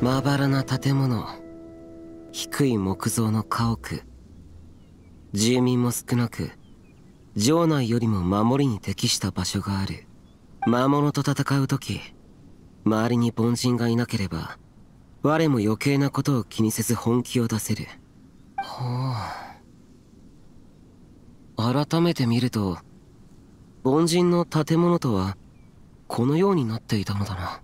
まばらな建物低い木造の家屋住民も少なく城内よりも守りに適した場所がある魔物と戦う時周りに凡人がいなければ我も余計なことを気にせず本気を出せるほう改めて見ると凡人の建物とはこのようになっていたのだな